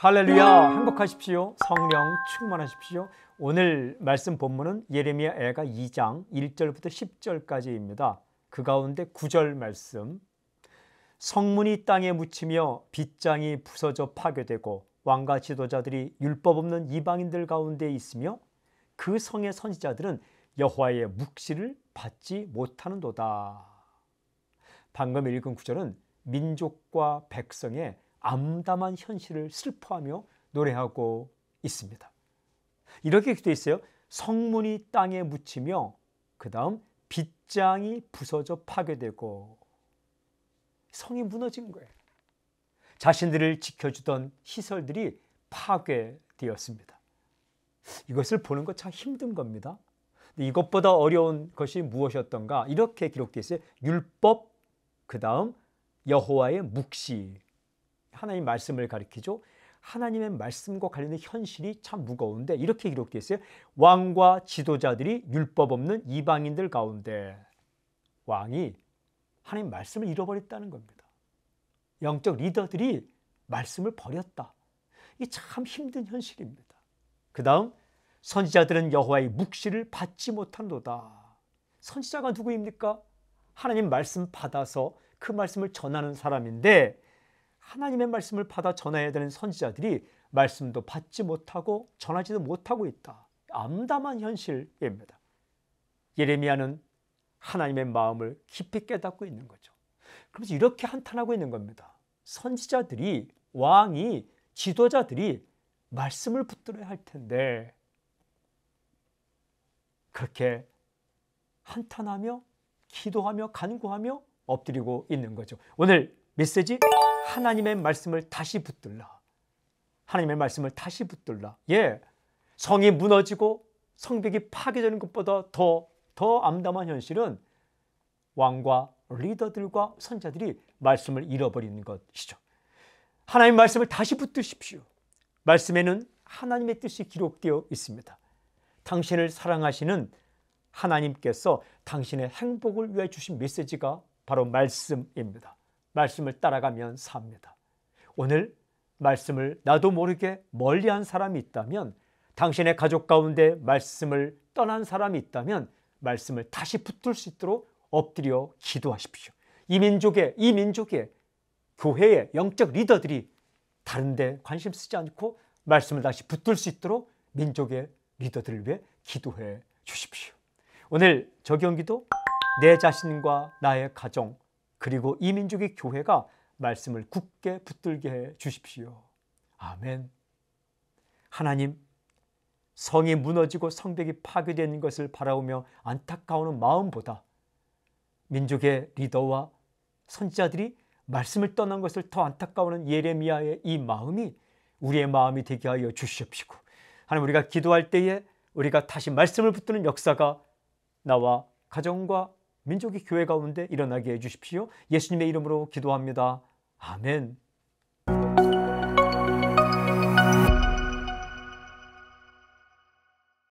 할렐루야 네. 행복하십시오 성령 충만하십시오 오늘 말씀 본문은 예레미야 애가 2장 1절부터 10절까지입니다 그 가운데 9절 말씀 성문이 땅에 묻히며 빗장이 부서져 파괴되고 왕과 지도자들이 율법 없는 이방인들 가운데 있으며 그 성의 선지자들은 여호와의 묵시를 받지 못하는도다 방금 읽은 구절은 민족과 백성의 암담한 현실을 슬퍼하며 노래하고 있습니다. 이렇게 되어 있어요. 성문이 땅에 묻히며 그 다음 빗장이 부서져 파괴되고 성이 무너진 거예요. 자신들을 지켜주던 시설들이 파괴되었습니다. 이것을 보는 것참 힘든 겁니다. 이것보다 어려운 것이 무엇이었던가 이렇게 기록되어 있어요. 율법 그 다음 여호와의 묵시 하나님 말씀을 가리키죠. 하나님의 말씀과 관련된 현실이 참 무거운데 이렇게 기록되어 있어요. 왕과 지도자들이 율법 없는 이방인들 가운데 왕이 하나님 말씀을 잃어버렸다는 겁니다. 영적 리더들이 말씀을 버렸다. 이참 힘든 현실입니다. 그 다음 선지자들은 여호와의 묵시를 받지 못한도다. 선지자가 누구입니까? 하나님 말씀 받아서 그 말씀을 전하는 사람인데 하나님의 말씀을 받아 전해야 되는 선지자들이 말씀도 받지 못하고 전하지도 못하고 있다. 암담한 현실입니다. 예레미야는 하나님의 마음을 깊이 깨닫고 있는 거죠. 그러서 이렇게 한탄하고 있는 겁니다. 선지자들이 왕이 지도자들이 말씀을 붙들어야 할 텐데 그렇게 한탄하며 기도하며 간구하며 엎드리고 있는 거죠. 오늘 메시지 하나님의 말씀을 다시 붙들라. 하나님의 말씀을 다시 붙들라. 예. 성이 무너지고 성벽이 파괴되는 것보다 더, 더 암담한 현실은 왕과 리더들과 선자들이 말씀을 잃어버리는 것이죠. 하나님 말씀을 다시 붙드십시오. 말씀에는 하나님의 뜻이 기록되어 있습니다. 당신을 사랑하시는 하나님께서 당신의 행복을 위해 주신 메시지가 바로 말씀입니다. 말씀을 따라가면 삽니다. 오늘 말씀을 나도 모르게 멀리한 사람이 있다면 당신의 가족 가운데 말씀을 떠난 사람이 있다면 말씀을 다시 붙들 수 있도록 엎드려 기도하십시오. 이 민족의 이 민족의 교회의 영적 리더들이 다른데 관심 쓰지 않고 말씀을 다시 붙들 수 있도록 민족의 리더들을 위해 기도해 주십시오. 오늘 적용기도 내 자신과 나의 가정 그리고 이 민족의 교회가 말씀을 굳게 붙들게 해 주십시오. 아멘. 하나님, 성이 무너지고 성벽이 파괴되 것을 바라오며 안타까운 마음보다 민족의 리더와 선지자들이 말씀을 떠난 것을 더 안타까워하는 예레미야의 이 마음이 우리의 마음이 되게 하여 주시옵시고 하나님 우리가 기도할 때에 우리가 다시 말씀을 붙드는 역사가 나와 가정과 민족의 교회 가운데 일어나게 해주십시오. 예수님의 이름으로 기도합니다. 아멘.